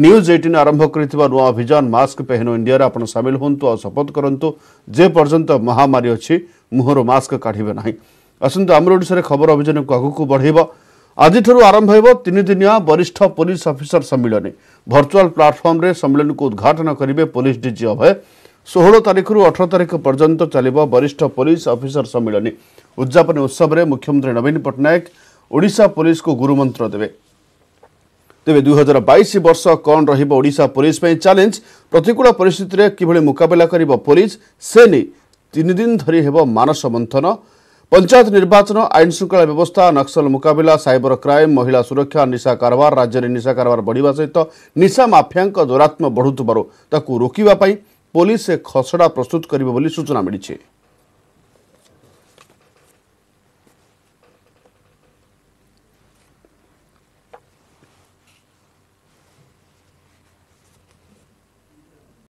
news eighteen आरंभ कर नुआ अभियान मास्क पहन इंडिया आपड़ सामिल हंतु आ शपथ करूँ जे पर्यंत महामारी अच्छी मुहर मास्क काढ़े ना आसतु आम ओडार खबर अभियान को आगक बढ़ेब आज आरंभ दिनिया वरिष्ठ पुलिस अफिसर सम्मिलन भर्चुआल प्लाटफर्म्रे सम्मेलन को उद्घाटन करेंगे पुलिस डीजी अभय षोह तारीख रु अठर तारीख पर्यंत चल वरिष्ठ पुलिस अफिसर सम्मेलन उद्यापन उत्सव में मुख्यमंत्री नवीन पट्टनायक ओडा पुलिस को गुरुमंत्र देवे तेह्र दुई हजार बइस वर्ष कन् र पुलिस पुलिसपै च्यालेञ्ज प्रतिकूल परिस्थितिले कि मुक पलिस सनै तिनदिन धरि मानस मंथन पंचायत निर्वाचन आइन शृङ्खला व्यवस्था नक्सल मुकिलाइबर क्राइम महिला सुरक्षा निशा राज्य राज्यले निशा कारोबार बढ्ने सहित निशा माफिया दूरात्म बढु रोकिप पुलिस खसडा प्रस्तुत गरे सूचना मिडियो